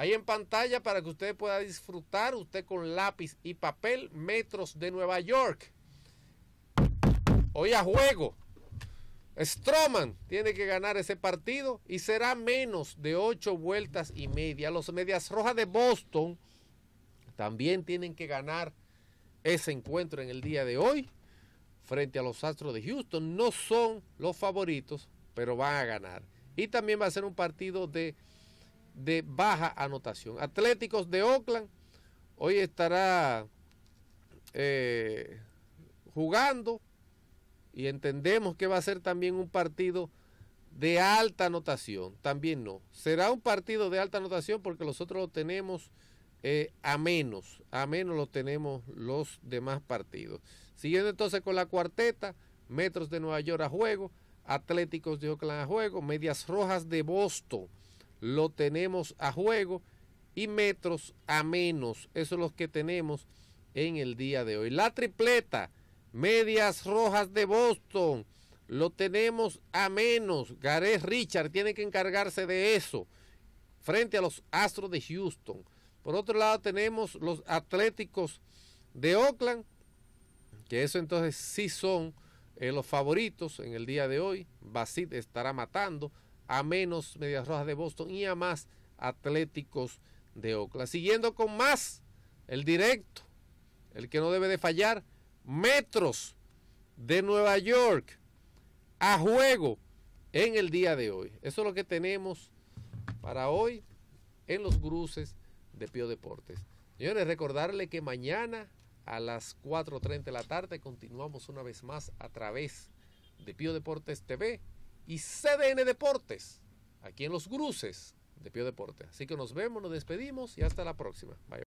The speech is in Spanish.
Ahí en pantalla para que usted pueda disfrutar, usted con lápiz y papel, metros de Nueva York. Hoy a juego. Stroman tiene que ganar ese partido y será menos de ocho vueltas y media. Los Medias Rojas de Boston también tienen que ganar ese encuentro en el día de hoy frente a los Astros de Houston. No son los favoritos, pero van a ganar. Y también va a ser un partido de de baja anotación. Atléticos de Oakland hoy estará eh, jugando y entendemos que va a ser también un partido de alta anotación. También no. Será un partido de alta anotación porque nosotros lo tenemos eh, a menos. A menos lo tenemos los demás partidos. Siguiendo entonces con la cuarteta, Metros de Nueva York a juego, Atléticos de Oakland a juego, Medias Rojas de Boston lo tenemos a juego y metros a menos. Eso es lo que tenemos en el día de hoy. La tripleta, medias rojas de Boston, lo tenemos a menos. Gareth Richard tiene que encargarse de eso frente a los Astros de Houston. Por otro lado tenemos los Atléticos de Oakland, que eso entonces sí son eh, los favoritos en el día de hoy. Basit estará matando a menos Medias Rojas de Boston y a más Atléticos de Oakland. Siguiendo con más, el directo, el que no debe de fallar, Metros de Nueva York a juego en el día de hoy. Eso es lo que tenemos para hoy en los cruces de Pío Deportes. Señores, recordarle que mañana a las 4.30 de la tarde continuamos una vez más a través de Pío Deportes TV y CDN Deportes, aquí en Los Gruces de Pío Deporte. Así que nos vemos, nos despedimos y hasta la próxima. Bye.